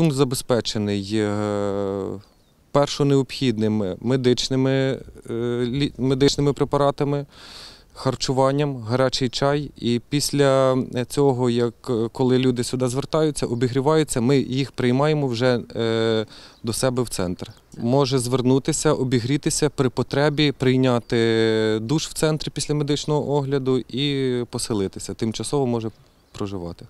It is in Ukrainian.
Пункт забезпечений е, першо необхідними медичними е, медичними препаратами, харчуванням, гарячий чай. І після цього, як е, коли люди сюди звертаються, обігріваються, ми їх приймаємо вже до себе в центр. Може звернутися, обігрітися при потребі, прийняти душ в центрі після медичного огляду і поселитися. Тимчасово може проживати.